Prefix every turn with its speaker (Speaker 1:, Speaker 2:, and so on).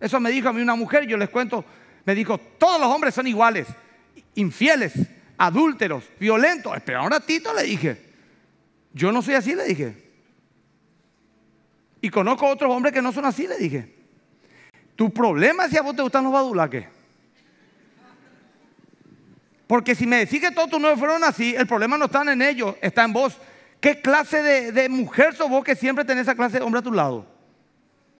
Speaker 1: Eso me dijo a mí una mujer, yo les cuento, me dijo, todos los hombres son iguales, infieles, adúlteros, violentos. Espera un ratito, le dije. Yo no soy así, le dije. Y conozco otros hombres que no son así, le dije. Tu problema es si a vos te gustan los badulaques. Porque si me decís que todos tus nueve fueron así, el problema no está en ellos, está en vos. ¿Qué clase de, de mujer sos vos que siempre tenés esa clase de hombre a tu lado?